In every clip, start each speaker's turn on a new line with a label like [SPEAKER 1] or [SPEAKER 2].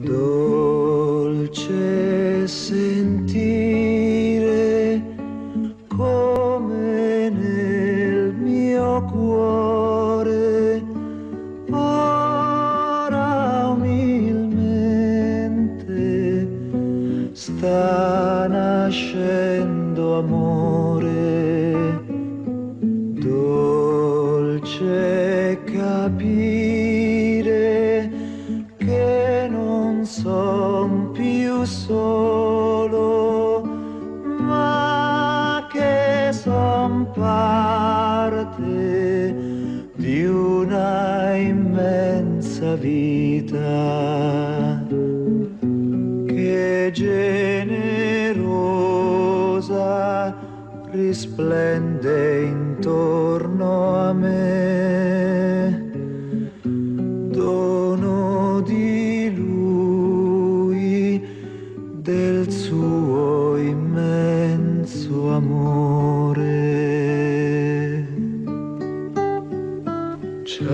[SPEAKER 1] do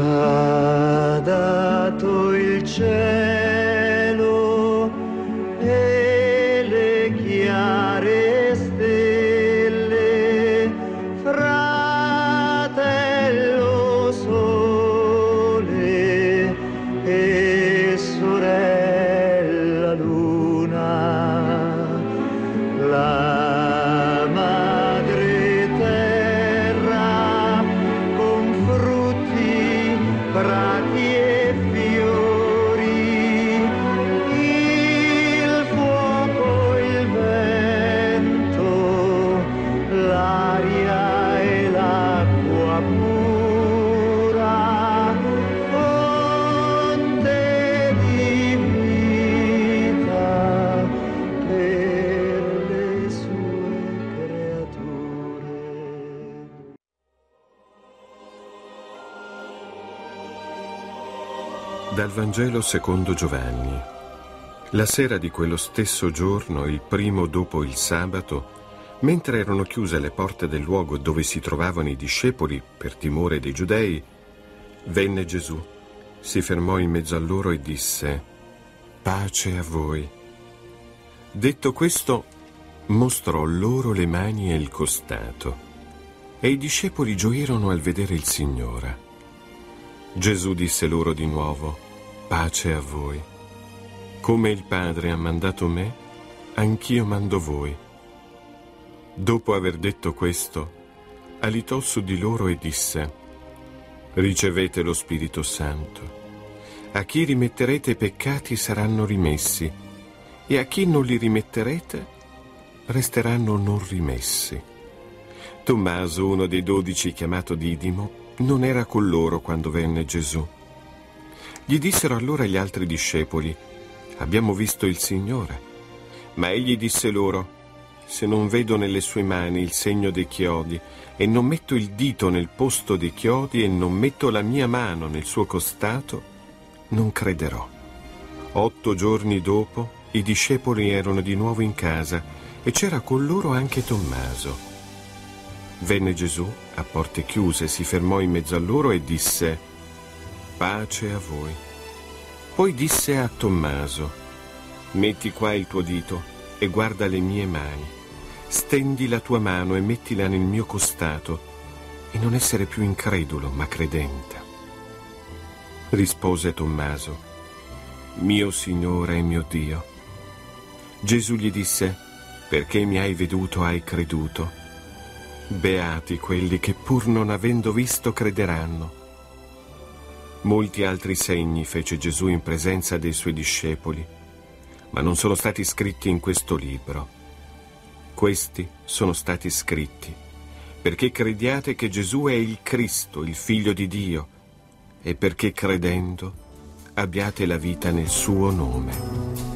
[SPEAKER 1] cada dolce
[SPEAKER 2] Vangelo secondo Giovanni. La sera di quello stesso giorno, il primo dopo il sabato, mentre erano chiuse le porte del luogo dove si trovavano i discepoli per timore dei giudei, venne Gesù, si fermò in mezzo a loro e disse, pace a voi. Detto questo, mostrò loro le mani e il costato, e i discepoli gioirono al vedere il Signore. Gesù disse loro di nuovo, Pace a voi. Come il Padre ha mandato me, anch'io mando voi. Dopo aver detto questo, alitò su di loro e disse, Ricevete lo Spirito Santo. A chi rimetterete i peccati saranno rimessi, e a chi non li rimetterete resteranno non rimessi. Tommaso, uno dei dodici chiamato Didimo, non era con loro quando venne Gesù. Gli dissero allora gli altri discepoli, abbiamo visto il Signore. Ma egli disse loro, se non vedo nelle sue mani il segno dei chiodi, e non metto il dito nel posto dei chiodi, e non metto la mia mano nel suo costato, non crederò. Otto giorni dopo i discepoli erano di nuovo in casa e c'era con loro anche Tommaso. Venne Gesù a porte chiuse, si fermò in mezzo a loro e disse, pace a voi. Poi disse a Tommaso, metti qua il tuo dito e guarda le mie mani, stendi la tua mano e mettila nel mio costato e non essere più incredulo ma credente. Rispose Tommaso, mio Signore e mio Dio. Gesù gli disse, perché mi hai veduto hai creduto. Beati quelli che pur non avendo visto crederanno. Molti altri segni fece Gesù in presenza dei suoi discepoli, ma non sono stati scritti in questo libro. Questi sono stati scritti perché crediate che Gesù è il Cristo, il Figlio di Dio, e perché credendo abbiate la vita nel suo nome.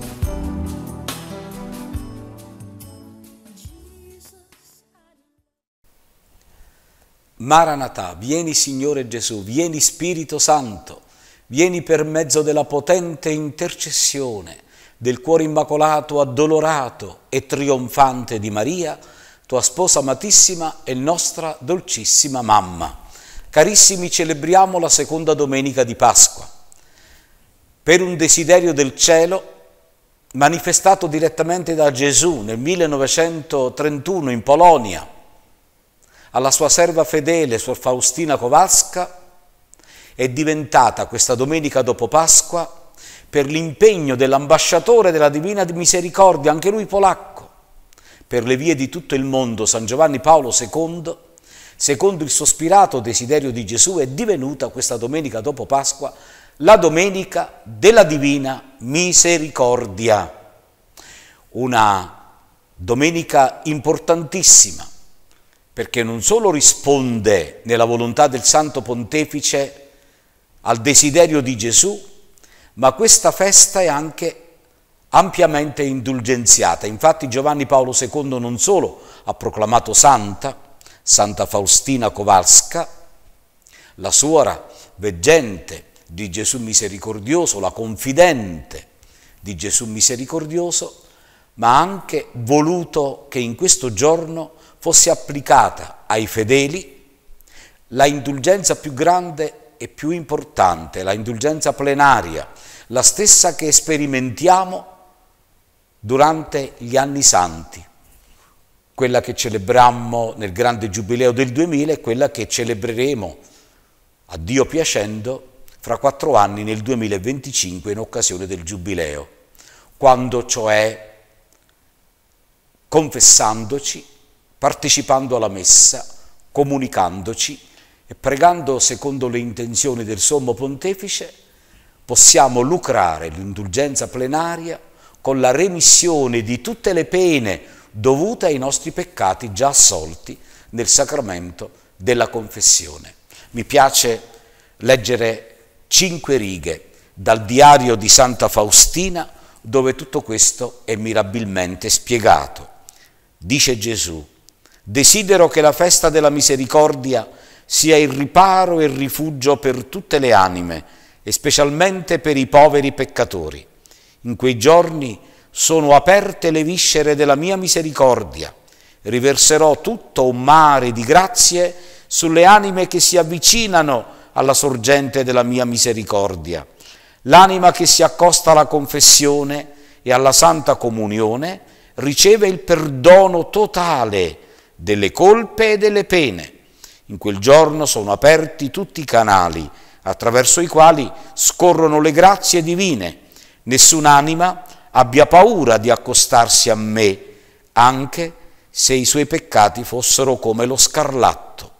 [SPEAKER 3] Maranatà, vieni Signore Gesù, vieni Spirito Santo, vieni per mezzo della potente intercessione del cuore immacolato, addolorato e trionfante di Maria, tua sposa amatissima e nostra dolcissima mamma. Carissimi, celebriamo la seconda domenica di Pasqua. Per un desiderio del cielo, manifestato direttamente da Gesù nel 1931 in Polonia, alla sua serva fedele, Suor Faustina Kowalska, è diventata questa domenica dopo Pasqua per l'impegno dell'ambasciatore della Divina Misericordia, anche lui polacco, per le vie di tutto il mondo, San Giovanni Paolo II, secondo il sospirato desiderio di Gesù, è divenuta questa domenica dopo Pasqua la domenica della Divina Misericordia. Una domenica importantissima perché non solo risponde nella volontà del Santo Pontefice al desiderio di Gesù, ma questa festa è anche ampiamente indulgenziata. Infatti Giovanni Paolo II non solo ha proclamato santa, Santa Faustina Kowalska, la suora veggente di Gesù misericordioso, la confidente di Gesù misericordioso, ma ha anche voluto che in questo giorno fosse applicata ai fedeli la indulgenza più grande e più importante, la indulgenza plenaria, la stessa che sperimentiamo durante gli anni santi, quella che celebrammo nel grande giubileo del 2000 e quella che celebreremo a Dio piacendo fra quattro anni nel 2025 in occasione del giubileo, quando cioè confessandoci partecipando alla messa, comunicandoci e pregando secondo le intenzioni del Sommo Pontefice, possiamo lucrare l'indulgenza plenaria con la remissione di tutte le pene dovute ai nostri peccati già assolti nel sacramento della confessione. Mi piace leggere cinque righe dal diario di Santa Faustina dove tutto questo è mirabilmente spiegato. Dice Gesù, Desidero che la festa della misericordia sia il riparo e il rifugio per tutte le anime, e specialmente per i poveri peccatori. In quei giorni sono aperte le viscere della mia misericordia. Riverserò tutto un mare di grazie sulle anime che si avvicinano alla sorgente della mia misericordia. L'anima che si accosta alla confessione e alla santa comunione riceve il perdono totale delle colpe e delle pene. In quel giorno sono aperti tutti i canali attraverso i quali scorrono le grazie divine. Nessun'anima abbia paura di accostarsi a me, anche se i suoi peccati fossero come lo scarlatto.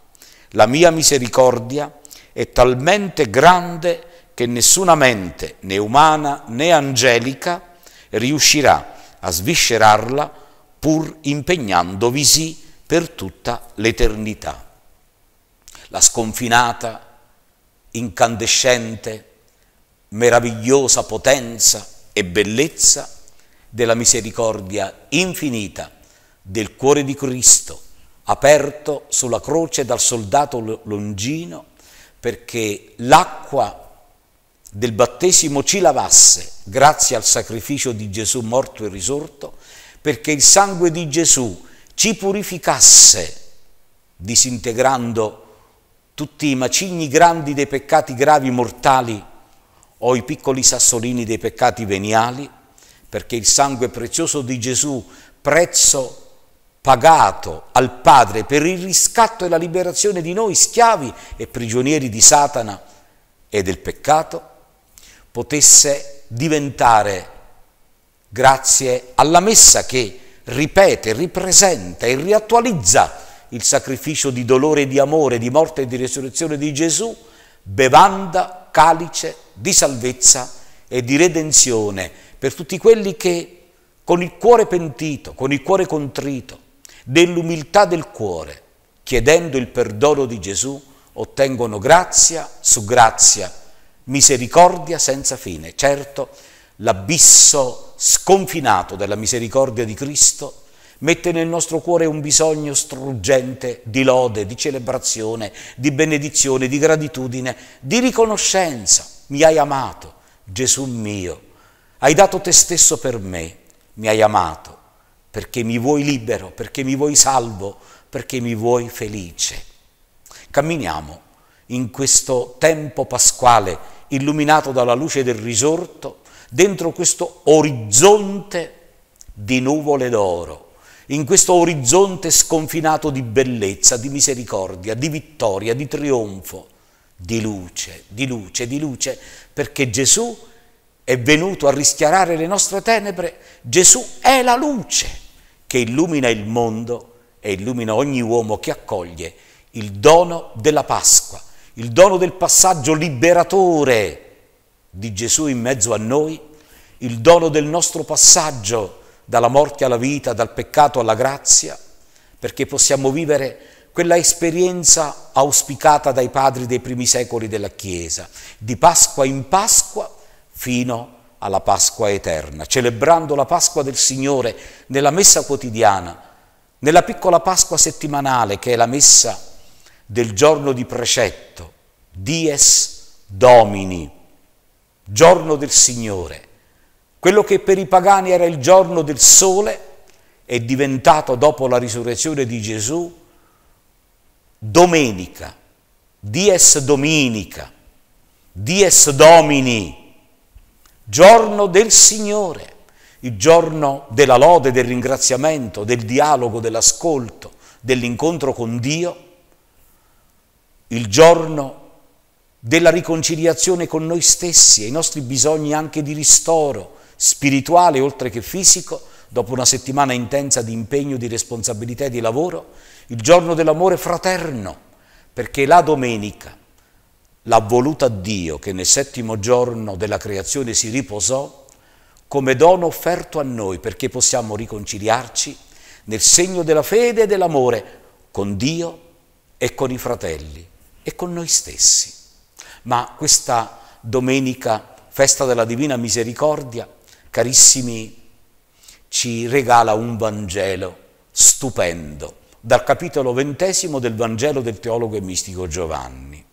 [SPEAKER 3] La mia misericordia è talmente grande che nessuna mente, né umana né angelica, riuscirà a sviscerarla pur impegnandovisi per tutta l'eternità. La sconfinata, incandescente, meravigliosa potenza e bellezza della misericordia infinita del cuore di Cristo, aperto sulla croce dal soldato Longino perché l'acqua del battesimo ci lavasse grazie al sacrificio di Gesù morto e risorto, perché il sangue di Gesù ci purificasse, disintegrando tutti i macigni grandi dei peccati gravi mortali o i piccoli sassolini dei peccati veniali, perché il sangue prezioso di Gesù, prezzo pagato al Padre per il riscatto e la liberazione di noi schiavi e prigionieri di Satana e del peccato, potesse diventare, grazie alla messa che ripete, ripresenta e riattualizza il sacrificio di dolore e di amore, di morte e di risurrezione di Gesù, bevanda, calice di salvezza e di redenzione per tutti quelli che con il cuore pentito, con il cuore contrito, dell'umiltà del cuore, chiedendo il perdono di Gesù, ottengono grazia su grazia, misericordia senza fine. Certo, l'abisso sconfinato della misericordia di Cristo mette nel nostro cuore un bisogno struggente di lode, di celebrazione, di benedizione, di gratitudine, di riconoscenza. Mi hai amato, Gesù mio, hai dato te stesso per me, mi hai amato perché mi vuoi libero, perché mi vuoi salvo, perché mi vuoi felice. Camminiamo in questo tempo pasquale illuminato dalla luce del risorto dentro questo orizzonte di nuvole d'oro, in questo orizzonte sconfinato di bellezza, di misericordia, di vittoria, di trionfo, di luce, di luce, di luce, perché Gesù è venuto a rischiarare le nostre tenebre, Gesù è la luce che illumina il mondo e illumina ogni uomo che accoglie il dono della Pasqua, il dono del passaggio liberatore di Gesù in mezzo a noi, il dono del nostro passaggio dalla morte alla vita, dal peccato alla grazia, perché possiamo vivere quella esperienza auspicata dai padri dei primi secoli della Chiesa, di Pasqua in Pasqua fino alla Pasqua eterna, celebrando la Pasqua del Signore nella messa quotidiana, nella piccola Pasqua settimanale che è la messa del giorno di precetto, dies domini giorno del Signore. Quello che per i pagani era il giorno del sole è diventato dopo la risurrezione di Gesù domenica, dies dominica, dies domini, giorno del Signore, il giorno della lode, del ringraziamento, del dialogo, dell'ascolto, dell'incontro con Dio, il giorno della riconciliazione con noi stessi, e i nostri bisogni anche di ristoro spirituale oltre che fisico, dopo una settimana intensa di impegno, di responsabilità e di lavoro, il giorno dell'amore fraterno, perché la domenica l'ha voluta Dio che nel settimo giorno della creazione si riposò come dono offerto a noi perché possiamo riconciliarci nel segno della fede e dell'amore con Dio e con i fratelli e con noi stessi. Ma questa domenica, festa della Divina Misericordia, carissimi, ci regala un Vangelo stupendo, dal capitolo ventesimo del Vangelo del teologo e mistico Giovanni,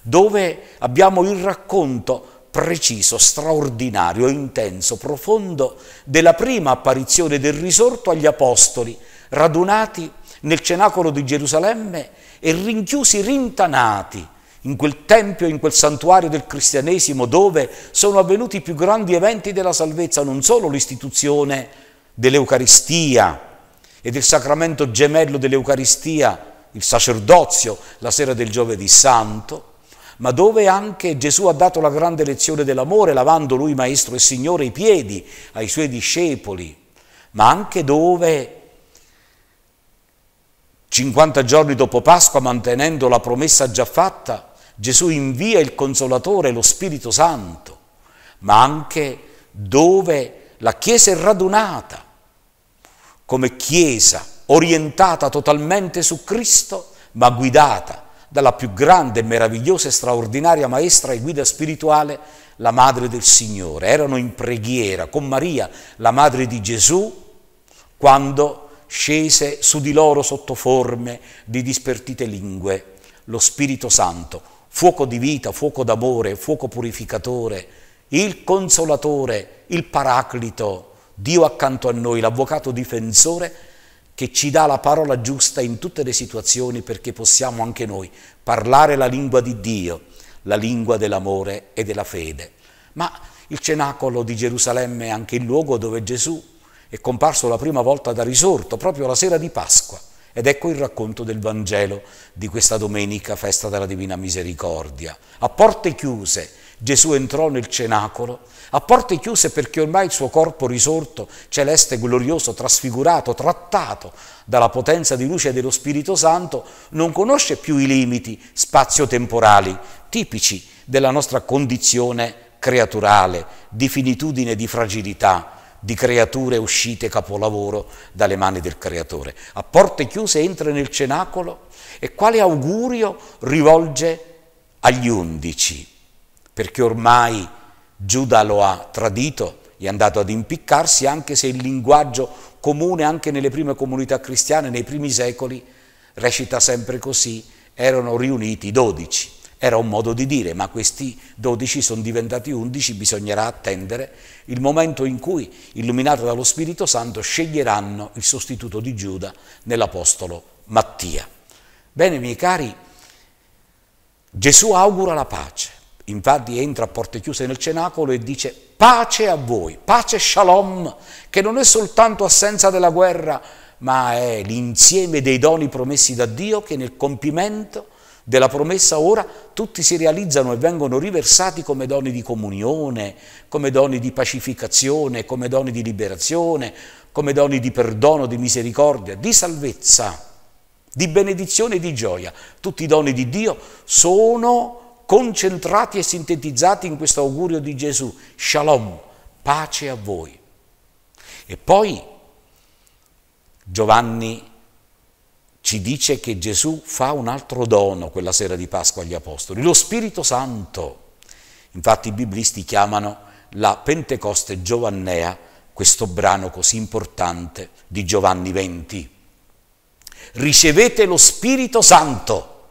[SPEAKER 3] dove abbiamo il racconto preciso, straordinario, intenso, profondo della prima apparizione del risorto agli apostoli, radunati nel cenacolo di Gerusalemme e rinchiusi, rintanati in quel tempio, in quel santuario del cristianesimo dove sono avvenuti i più grandi eventi della salvezza, non solo l'istituzione dell'Eucaristia e del sacramento gemello dell'Eucaristia, il sacerdozio, la sera del giovedì santo, ma dove anche Gesù ha dato la grande lezione dell'amore, lavando lui, Maestro e Signore, i piedi ai suoi discepoli, ma anche dove 50 giorni dopo Pasqua, mantenendo la promessa già fatta, Gesù invia il Consolatore, lo Spirito Santo, ma anche dove la Chiesa è radunata, come Chiesa orientata totalmente su Cristo, ma guidata dalla più grande, meravigliosa e straordinaria maestra e guida spirituale, la Madre del Signore. Erano in preghiera con Maria, la Madre di Gesù, quando scese su di loro sotto forme di dispertite lingue lo Spirito Santo fuoco di vita, fuoco d'amore, fuoco purificatore, il consolatore, il paraclito, Dio accanto a noi, l'avvocato difensore che ci dà la parola giusta in tutte le situazioni perché possiamo anche noi parlare la lingua di Dio, la lingua dell'amore e della fede. Ma il cenacolo di Gerusalemme è anche il luogo dove Gesù è comparso la prima volta da risorto, proprio la sera di Pasqua. Ed ecco il racconto del Vangelo di questa domenica, festa della Divina Misericordia. A porte chiuse Gesù entrò nel cenacolo, a porte chiuse perché ormai il suo corpo risorto, celeste, glorioso, trasfigurato, trattato dalla potenza di luce dello Spirito Santo, non conosce più i limiti spazio-temporali tipici della nostra condizione creaturale, di finitudine, di fragilità di creature uscite capolavoro dalle mani del creatore. A porte chiuse entra nel cenacolo e quale augurio rivolge agli undici, perché ormai Giuda lo ha tradito, è andato ad impiccarsi anche se il linguaggio comune anche nelle prime comunità cristiane, nei primi secoli, recita sempre così, erano riuniti dodici era un modo di dire, ma questi dodici sono diventati undici, bisognerà attendere il momento in cui, illuminato dallo Spirito Santo, sceglieranno il sostituto di Giuda nell'Apostolo Mattia. Bene, miei cari, Gesù augura la pace. Infatti entra a porte chiuse nel cenacolo e dice pace a voi, pace shalom, che non è soltanto assenza della guerra, ma è l'insieme dei doni promessi da Dio che nel compimento della promessa ora tutti si realizzano e vengono riversati come doni di comunione, come doni di pacificazione, come doni di liberazione, come doni di perdono, di misericordia, di salvezza, di benedizione e di gioia. Tutti i doni di Dio sono concentrati e sintetizzati in questo augurio di Gesù. Shalom, pace a voi. E poi Giovanni ci dice che Gesù fa un altro dono quella sera di Pasqua agli Apostoli, lo Spirito Santo. Infatti i biblisti chiamano la Pentecoste Giovannea questo brano così importante di Giovanni 20. Ricevete lo Spirito Santo.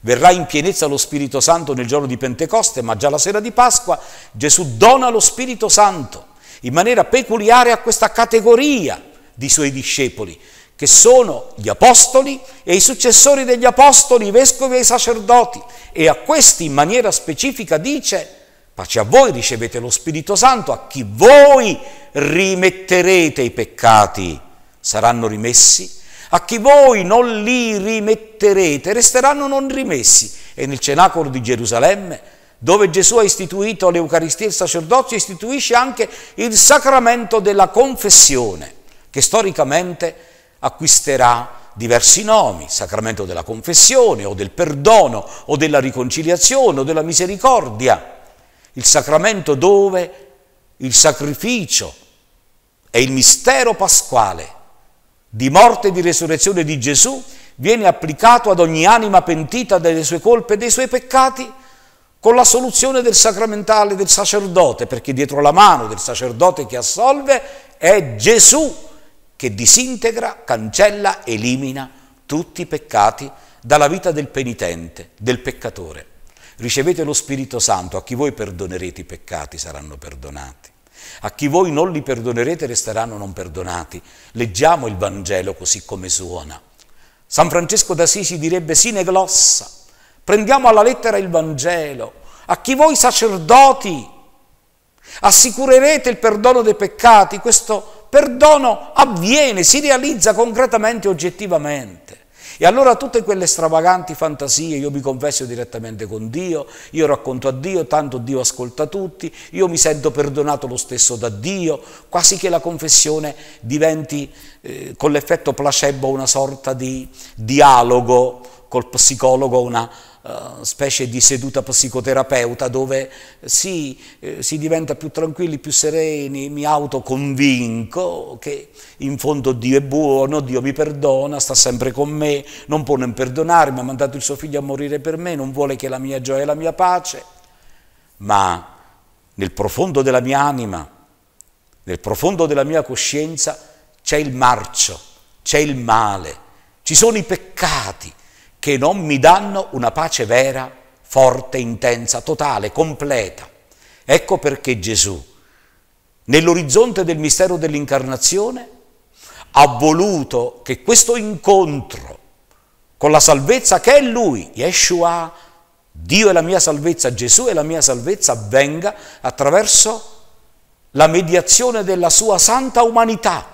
[SPEAKER 3] Verrà in pienezza lo Spirito Santo nel giorno di Pentecoste, ma già la sera di Pasqua Gesù dona lo Spirito Santo in maniera peculiare a questa categoria di suoi discepoli che sono gli apostoli e i successori degli apostoli, i vescovi e i sacerdoti. E a questi in maniera specifica dice, pace a voi ricevete lo Spirito Santo, a chi voi rimetterete i peccati saranno rimessi, a chi voi non li rimetterete resteranno non rimessi. E nel cenacolo di Gerusalemme, dove Gesù ha istituito l'Eucaristia e il sacerdozio, istituisce anche il sacramento della confessione, che storicamente è acquisterà diversi nomi, sacramento della confessione o del perdono o della riconciliazione o della misericordia, il sacramento dove il sacrificio e il mistero pasquale di morte e di resurrezione di Gesù viene applicato ad ogni anima pentita delle sue colpe e dei suoi peccati con la soluzione del sacramentale del sacerdote, perché dietro la mano del sacerdote che assolve è Gesù che disintegra, cancella, elimina tutti i peccati dalla vita del penitente, del peccatore. Ricevete lo Spirito Santo, a chi voi perdonerete i peccati saranno perdonati. A chi voi non li perdonerete resteranno non perdonati. Leggiamo il Vangelo così come suona. San Francesco d'Assisi direbbe sine glossa. Prendiamo alla lettera il Vangelo. A chi voi sacerdoti assicurerete il perdono dei peccati, questo perdono avviene, si realizza concretamente, oggettivamente. E allora tutte quelle stravaganti fantasie, io mi confesso direttamente con Dio, io racconto a Dio, tanto Dio ascolta tutti, io mi sento perdonato lo stesso da Dio, quasi che la confessione diventi eh, con l'effetto placebo una sorta di dialogo col psicologo, una eh, specie di seduta psicoterapeuta dove si, eh, si diventa più tranquilli, più sereni, mi autoconvinco che in fondo Dio è buono, Dio mi perdona, sta sempre con me, non può non perdonarmi, ha mandato il suo figlio a morire per me, non vuole che la mia gioia e la mia pace, ma nel profondo della mia anima, nel profondo della mia coscienza c'è il marcio, c'è il male, ci sono i peccati, che non mi danno una pace vera, forte, intensa, totale, completa. Ecco perché Gesù, nell'orizzonte del mistero dell'incarnazione, ha voluto che questo incontro con la salvezza che è Lui, Yeshua, Dio è la mia salvezza, Gesù è la mia salvezza, avvenga attraverso la mediazione della sua santa umanità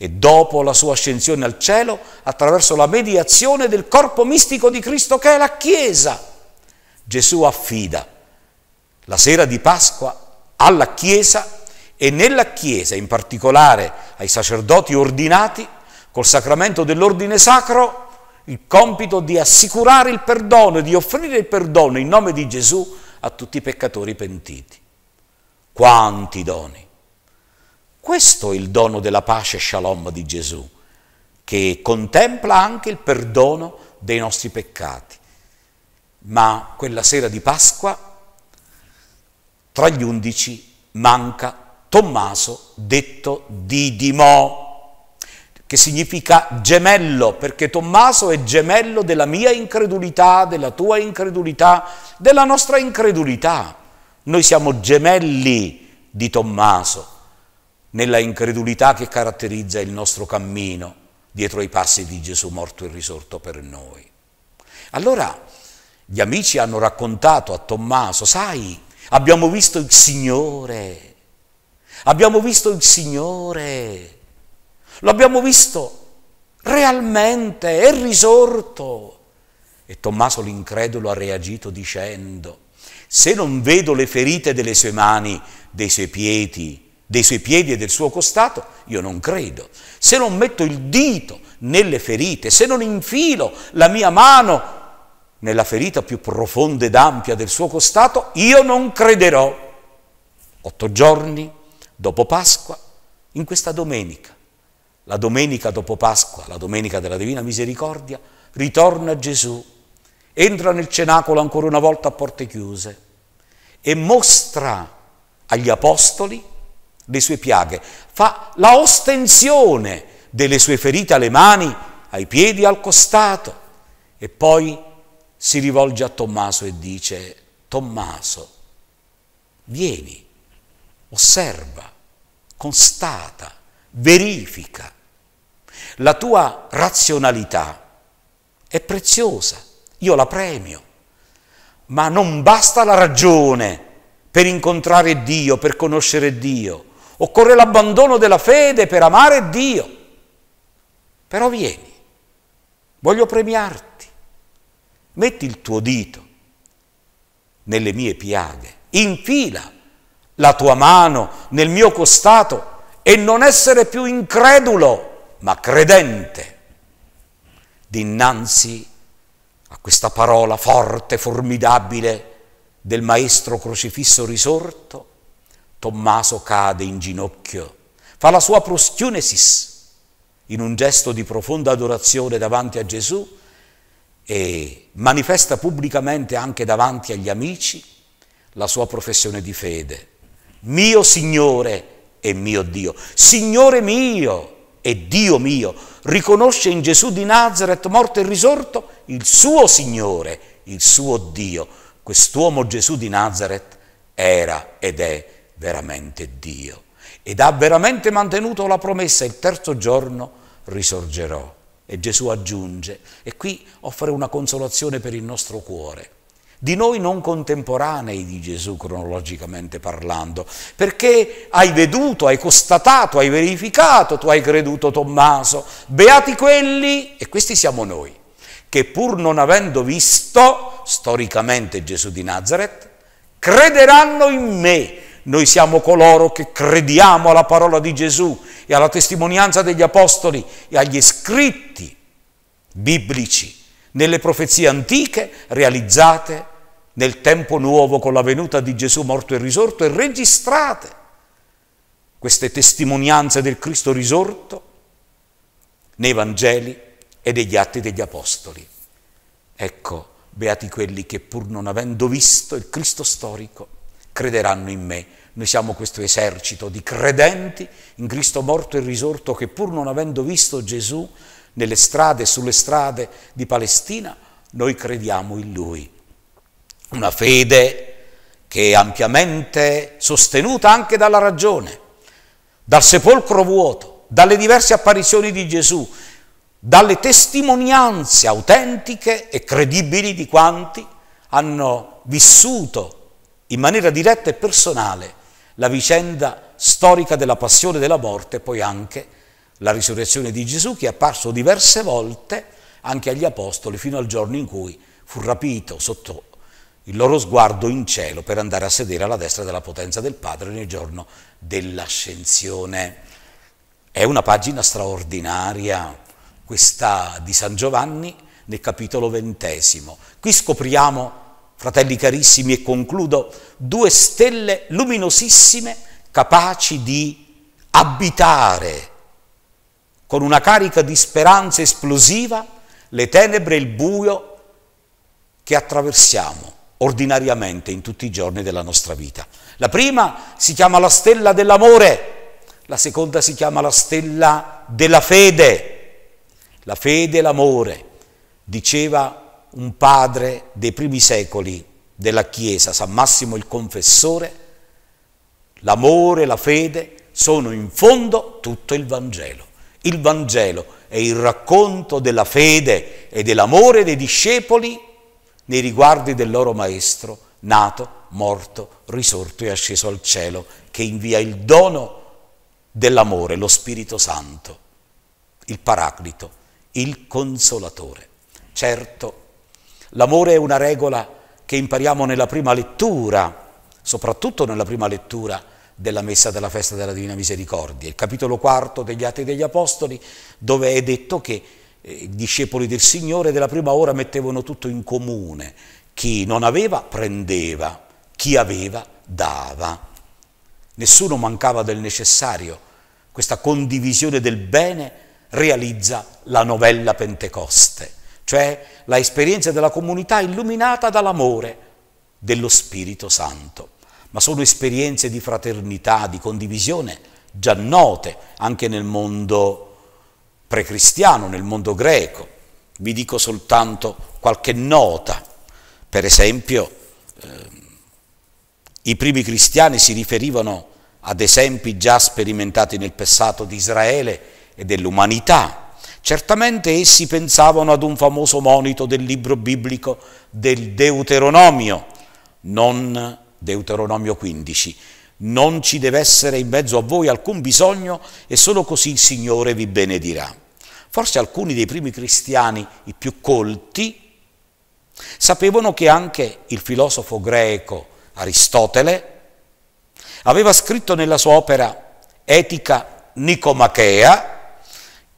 [SPEAKER 3] e dopo la sua ascensione al cielo attraverso la mediazione del corpo mistico di Cristo che è la Chiesa. Gesù affida la sera di Pasqua alla Chiesa e nella Chiesa, in particolare ai sacerdoti ordinati, col sacramento dell'ordine sacro, il compito di assicurare il perdono e di offrire il perdono in nome di Gesù a tutti i peccatori pentiti. Quanti doni! Questo è il dono della pace shalom di Gesù, che contempla anche il perdono dei nostri peccati. Ma quella sera di Pasqua, tra gli undici, manca Tommaso, detto Didimo che significa gemello, perché Tommaso è gemello della mia incredulità, della tua incredulità, della nostra incredulità. Noi siamo gemelli di Tommaso nella incredulità che caratterizza il nostro cammino dietro ai passi di Gesù morto e risorto per noi. Allora gli amici hanno raccontato a Tommaso, sai, abbiamo visto il Signore, abbiamo visto il Signore, lo abbiamo visto realmente, è risorto. E Tommaso l'incredulo ha reagito dicendo, se non vedo le ferite delle sue mani, dei suoi piedi, dei suoi piedi e del suo costato? Io non credo. Se non metto il dito nelle ferite, se non infilo la mia mano nella ferita più profonda ed ampia del suo costato, io non crederò. Otto giorni dopo Pasqua, in questa domenica, la domenica dopo Pasqua, la domenica della Divina Misericordia, ritorna Gesù, entra nel cenacolo ancora una volta a porte chiuse e mostra agli apostoli le sue piaghe, fa la ostensione delle sue ferite alle mani, ai piedi, al costato e poi si rivolge a Tommaso e dice, Tommaso, vieni, osserva, constata, verifica. La tua razionalità è preziosa, io la premio, ma non basta la ragione per incontrare Dio, per conoscere Dio. Occorre l'abbandono della fede per amare Dio. Però vieni, voglio premiarti. Metti il tuo dito nelle mie piaghe, infila la tua mano nel mio costato e non essere più incredulo, ma credente. Dinanzi a questa parola forte, formidabile del Maestro crocifisso risorto, Tommaso cade in ginocchio, fa la sua prostionesis in un gesto di profonda adorazione davanti a Gesù e manifesta pubblicamente anche davanti agli amici la sua professione di fede. Mio Signore e mio Dio, Signore mio e Dio mio, riconosce in Gesù di Nazareth morto e risorto il suo Signore, il suo Dio. Quest'uomo Gesù di Nazareth era ed è veramente Dio ed ha veramente mantenuto la promessa, il terzo giorno risorgerò. E Gesù aggiunge, e qui offre una consolazione per il nostro cuore, di noi non contemporanei di Gesù cronologicamente parlando, perché hai veduto, hai constatato, hai verificato, tu hai creduto Tommaso, beati quelli, e questi siamo noi, che pur non avendo visto storicamente Gesù di Nazareth, crederanno in me noi siamo coloro che crediamo alla parola di Gesù e alla testimonianza degli apostoli e agli scritti biblici nelle profezie antiche realizzate nel tempo nuovo con la venuta di Gesù morto e risorto e registrate queste testimonianze del Cristo risorto nei Vangeli e negli atti degli Apostoli. Ecco, beati quelli che pur non avendo visto il Cristo storico, crederanno in me noi siamo questo esercito di credenti in Cristo morto e risorto che pur non avendo visto Gesù nelle strade e sulle strade di Palestina, noi crediamo in Lui. Una fede che è ampiamente sostenuta anche dalla ragione, dal sepolcro vuoto, dalle diverse apparizioni di Gesù, dalle testimonianze autentiche e credibili di quanti hanno vissuto in maniera diretta e personale la vicenda storica della passione e della morte poi anche la risurrezione di Gesù che è apparso diverse volte anche agli apostoli fino al giorno in cui fu rapito sotto il loro sguardo in cielo per andare a sedere alla destra della potenza del Padre nel giorno dell'ascensione. È una pagina straordinaria questa di San Giovanni nel capitolo ventesimo. Qui scopriamo fratelli carissimi, e concludo, due stelle luminosissime capaci di abitare con una carica di speranza esplosiva le tenebre e il buio che attraversiamo ordinariamente in tutti i giorni della nostra vita. La prima si chiama la stella dell'amore, la seconda si chiama la stella della fede. La fede e l'amore, diceva un padre dei primi secoli della Chiesa, San Massimo il Confessore, l'amore, la fede sono in fondo tutto il Vangelo. Il Vangelo è il racconto della fede e dell'amore dei discepoli nei riguardi del loro Maestro, nato, morto, risorto e asceso al cielo, che invia il dono dell'amore, lo Spirito Santo, il Paraclito, il Consolatore. Certo, L'amore è una regola che impariamo nella prima lettura, soprattutto nella prima lettura della messa della festa della Divina Misericordia, il capitolo quarto degli Atti degli Apostoli, dove è detto che eh, i discepoli del Signore della prima ora mettevano tutto in comune, chi non aveva prendeva, chi aveva dava. Nessuno mancava del necessario, questa condivisione del bene realizza la novella Pentecoste cioè la esperienza della comunità illuminata dall'amore dello Spirito Santo. Ma sono esperienze di fraternità, di condivisione, già note anche nel mondo precristiano, nel mondo greco. Vi dico soltanto qualche nota. Per esempio, eh, i primi cristiani si riferivano ad esempi già sperimentati nel passato di Israele e dell'umanità Certamente essi pensavano ad un famoso monito del libro biblico del Deuteronomio, non Deuteronomio 15. Non ci deve essere in mezzo a voi alcun bisogno e solo così il Signore vi benedirà. Forse alcuni dei primi cristiani, i più colti, sapevano che anche il filosofo greco Aristotele aveva scritto nella sua opera Etica Nicomachea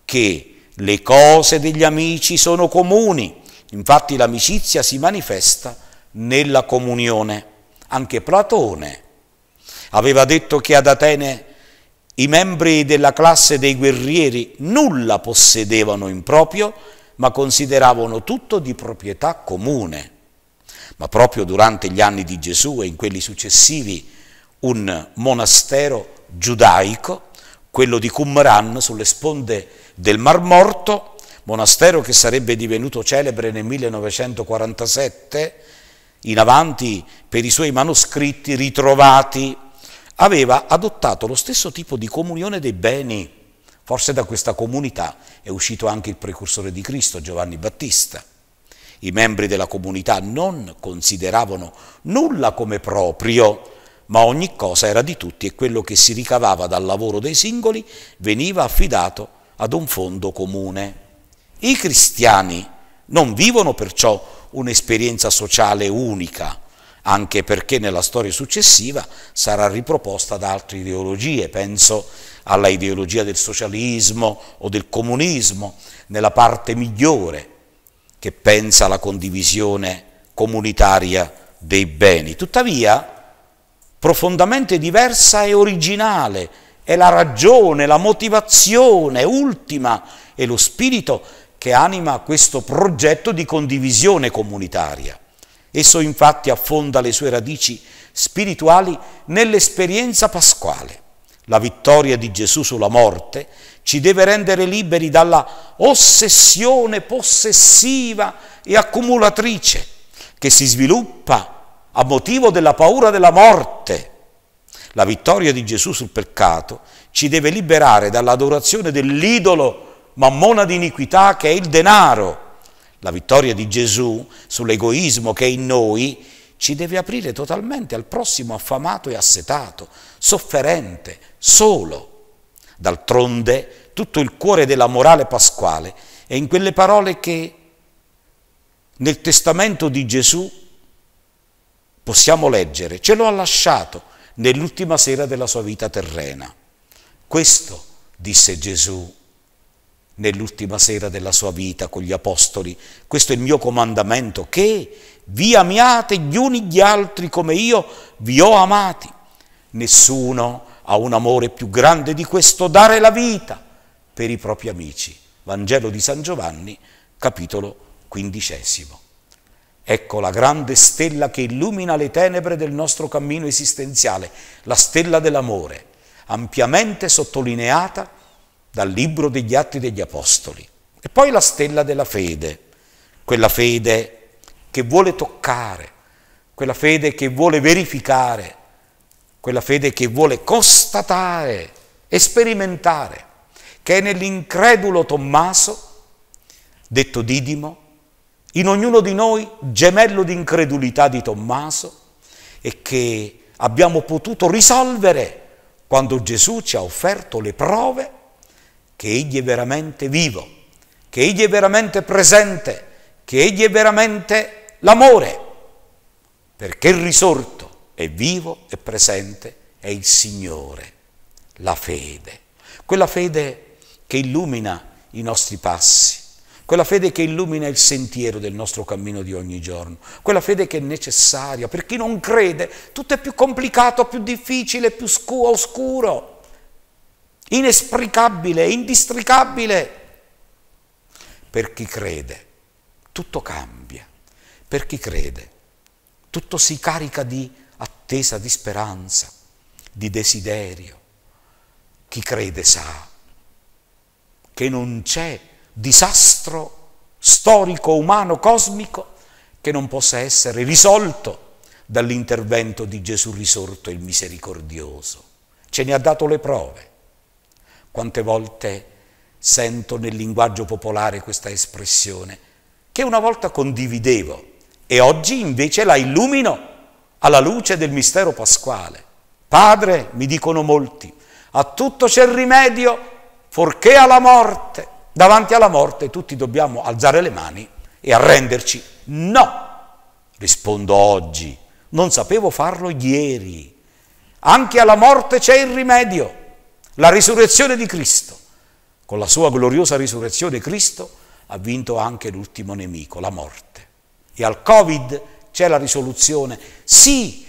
[SPEAKER 3] che le cose degli amici sono comuni, infatti l'amicizia si manifesta nella comunione. Anche Platone aveva detto che ad Atene i membri della classe dei guerrieri nulla possedevano in proprio, ma consideravano tutto di proprietà comune. Ma proprio durante gli anni di Gesù e in quelli successivi un monastero giudaico quello di Qumran sulle sponde del Mar Morto, monastero che sarebbe divenuto celebre nel 1947 in avanti per i suoi manoscritti ritrovati, aveva adottato lo stesso tipo di comunione dei beni. Forse da questa comunità è uscito anche il precursore di Cristo, Giovanni Battista. I membri della comunità non consideravano nulla come proprio ma ogni cosa era di tutti e quello che si ricavava dal lavoro dei singoli veniva affidato ad un fondo comune. I cristiani non vivono perciò un'esperienza sociale unica, anche perché nella storia successiva sarà riproposta da altre ideologie, penso alla ideologia del socialismo o del comunismo, nella parte migliore che pensa alla condivisione comunitaria dei beni. Tuttavia, profondamente diversa e originale, è la ragione, la motivazione ultima e lo spirito che anima questo progetto di condivisione comunitaria. Esso infatti affonda le sue radici spirituali nell'esperienza pasquale. La vittoria di Gesù sulla morte ci deve rendere liberi dalla ossessione possessiva e accumulatrice che si sviluppa a motivo della paura della morte. La vittoria di Gesù sul peccato ci deve liberare dall'adorazione dell'idolo mammona di iniquità che è il denaro. La vittoria di Gesù sull'egoismo che è in noi ci deve aprire totalmente al prossimo affamato e assetato, sofferente, solo. D'altronde tutto il cuore della morale pasquale è in quelle parole che nel testamento di Gesù possiamo leggere, ce lo ha lasciato nell'ultima sera della sua vita terrena. Questo disse Gesù nell'ultima sera della sua vita con gli apostoli, questo è il mio comandamento, che vi amiate gli uni gli altri come io vi ho amati. Nessuno ha un amore più grande di questo, dare la vita per i propri amici. Vangelo di San Giovanni, capitolo quindicesimo. Ecco la grande stella che illumina le tenebre del nostro cammino esistenziale, la stella dell'amore, ampiamente sottolineata dal libro degli Atti degli Apostoli. E poi la stella della fede, quella fede che vuole toccare, quella fede che vuole verificare, quella fede che vuole constatare sperimentare, che è nell'incredulo Tommaso, detto Didimo, in ognuno di noi gemello di incredulità di Tommaso e che abbiamo potuto risolvere quando Gesù ci ha offerto le prove che Egli è veramente vivo, che Egli è veramente presente, che Egli è veramente l'amore, perché il risorto è vivo e presente è il Signore, la fede, quella fede che illumina i nostri passi quella fede che illumina il sentiero del nostro cammino di ogni giorno, quella fede che è necessaria. Per chi non crede tutto è più complicato, più difficile, più scu- oscuro, inesplicabile, indistricabile. Per chi crede tutto cambia, per chi crede tutto si carica di attesa, di speranza, di desiderio. Chi crede sa che non c'è disastro storico, umano, cosmico che non possa essere risolto dall'intervento di Gesù risorto il misericordioso. Ce ne ha dato le prove. Quante volte sento nel linguaggio popolare questa espressione che una volta condividevo e oggi invece la illumino alla luce del mistero pasquale. Padre, mi dicono molti, a tutto c'è rimedio, forché alla morte. Davanti alla morte tutti dobbiamo alzare le mani e arrenderci. No, rispondo oggi, non sapevo farlo ieri. Anche alla morte c'è il rimedio, la risurrezione di Cristo. Con la sua gloriosa risurrezione Cristo ha vinto anche l'ultimo nemico, la morte. E al Covid c'è la risoluzione. Sì,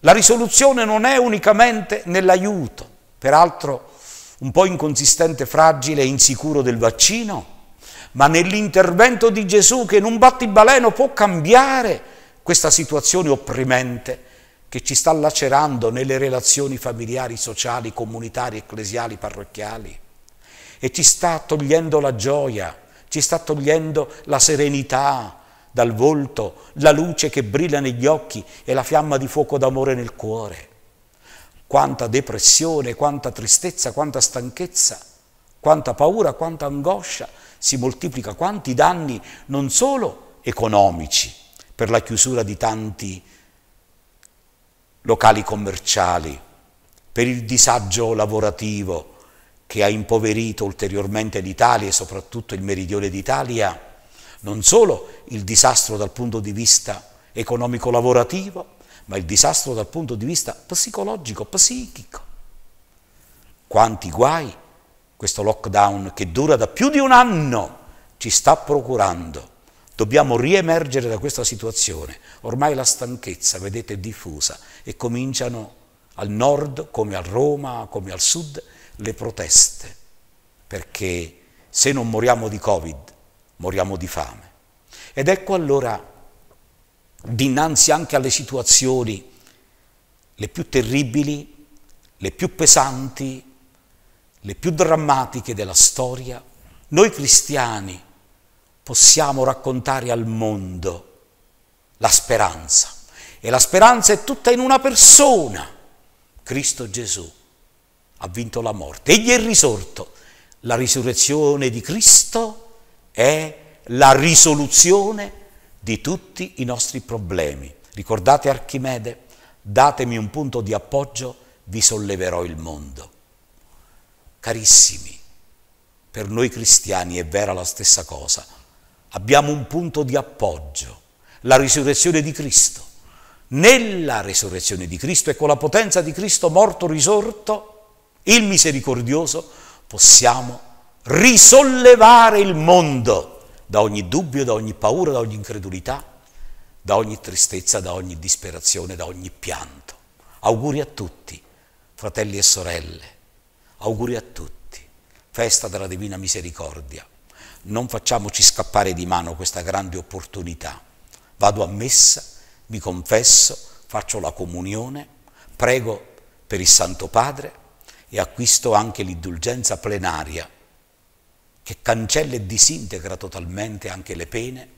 [SPEAKER 3] la risoluzione non è unicamente nell'aiuto, peraltro un po' inconsistente, fragile e insicuro del vaccino, ma nell'intervento di Gesù che in un battibaleno può cambiare questa situazione opprimente che ci sta lacerando nelle relazioni familiari, sociali, comunitarie, ecclesiali, parrocchiali e ci sta togliendo la gioia, ci sta togliendo la serenità dal volto, la luce che brilla negli occhi e la fiamma di fuoco d'amore nel cuore. Quanta depressione, quanta tristezza, quanta stanchezza, quanta paura, quanta angoscia si moltiplica, quanti danni non solo economici per la chiusura di tanti locali commerciali, per il disagio lavorativo che ha impoverito ulteriormente l'Italia e soprattutto il meridione d'Italia, non solo il disastro dal punto di vista economico-lavorativo, ma il disastro dal punto di vista psicologico, psichico. Quanti guai questo lockdown che dura da più di un anno ci sta procurando. Dobbiamo riemergere da questa situazione. Ormai la stanchezza, vedete, è diffusa e cominciano al nord, come a Roma, come al sud, le proteste. Perché se non moriamo di Covid, moriamo di fame. Ed ecco allora dinanzi anche alle situazioni le più terribili, le più pesanti, le più drammatiche della storia, noi cristiani possiamo raccontare al mondo la speranza. E la speranza è tutta in una persona, Cristo Gesù. Ha vinto la morte, egli è risorto. La risurrezione di Cristo è la risoluzione di tutti i nostri problemi. Ricordate Archimede? Datemi un punto di appoggio, vi solleverò il mondo. Carissimi, per noi cristiani è vera la stessa cosa. Abbiamo un punto di appoggio, la risurrezione di Cristo. Nella risurrezione di Cristo e con la potenza di Cristo morto risorto, il misericordioso, possiamo risollevare il mondo da ogni dubbio, da ogni paura, da ogni incredulità, da ogni tristezza, da ogni disperazione, da ogni pianto. Auguri a tutti, fratelli e sorelle, auguri a tutti, festa della Divina Misericordia. Non facciamoci scappare di mano questa grande opportunità. Vado a messa, mi confesso, faccio la comunione, prego per il Santo Padre e acquisto anche l'indulgenza plenaria che cancella e disintegra totalmente anche le pene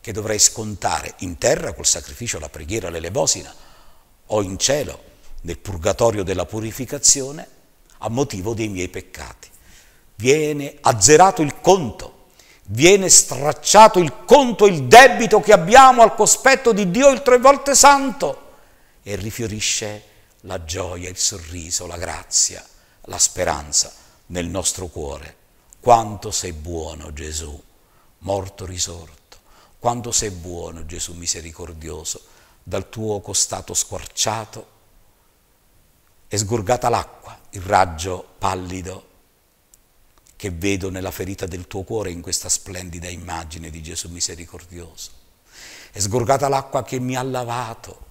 [SPEAKER 3] che dovrai scontare in terra col sacrificio, la preghiera, l'elebosina o in cielo nel purgatorio della purificazione a motivo dei miei peccati. Viene azzerato il conto, viene stracciato il conto, il debito che abbiamo al cospetto di Dio il tre volte santo e rifiorisce la gioia, il sorriso, la grazia, la speranza nel nostro cuore quanto sei buono Gesù, morto risorto, quanto sei buono Gesù misericordioso, dal tuo costato squarciato è sgorgata l'acqua, il raggio pallido che vedo nella ferita del tuo cuore in questa splendida immagine di Gesù misericordioso. È sgorgata l'acqua che mi ha lavato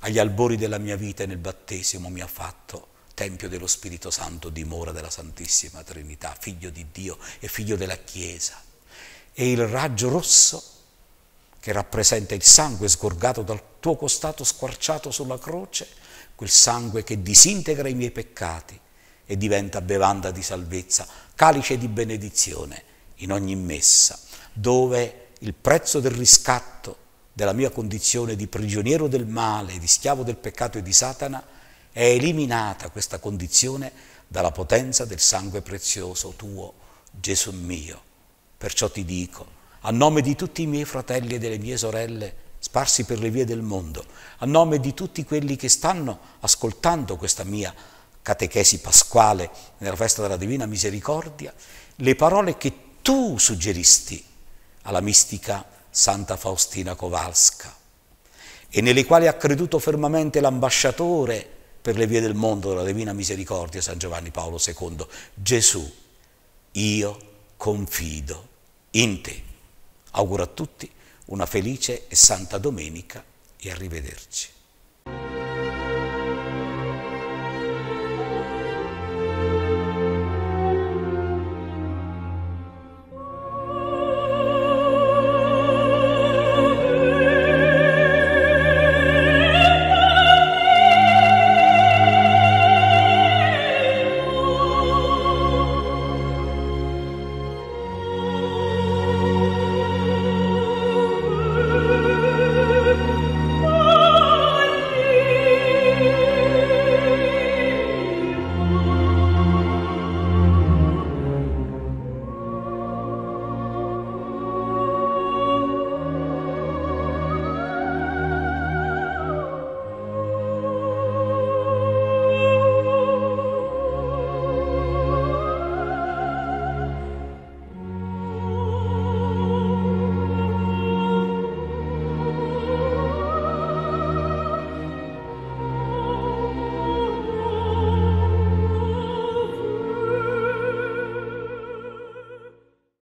[SPEAKER 3] agli albori della mia vita e nel battesimo mi ha fatto Tempio dello Spirito Santo, dimora della Santissima Trinità, figlio di Dio e figlio della Chiesa. E il raggio rosso, che rappresenta il sangue sgorgato dal tuo costato squarciato sulla croce, quel sangue che disintegra i miei peccati e diventa bevanda di salvezza, calice di benedizione in ogni messa, dove il prezzo del riscatto della mia condizione di prigioniero del male, di schiavo del peccato e di Satana, è eliminata questa condizione dalla potenza del sangue prezioso tuo, Gesù mio. Perciò ti dico, a nome di tutti i miei fratelli e delle mie sorelle sparsi per le vie del mondo, a nome di tutti quelli che stanno ascoltando questa mia catechesi pasquale nella festa della Divina Misericordia, le parole che tu suggeristi alla mistica Santa Faustina Kowalska e nelle quali ha creduto fermamente l'ambasciatore per le vie del mondo della Divina Misericordia San Giovanni Paolo II. Gesù, io confido in te. Auguro a tutti una felice e santa domenica e arrivederci.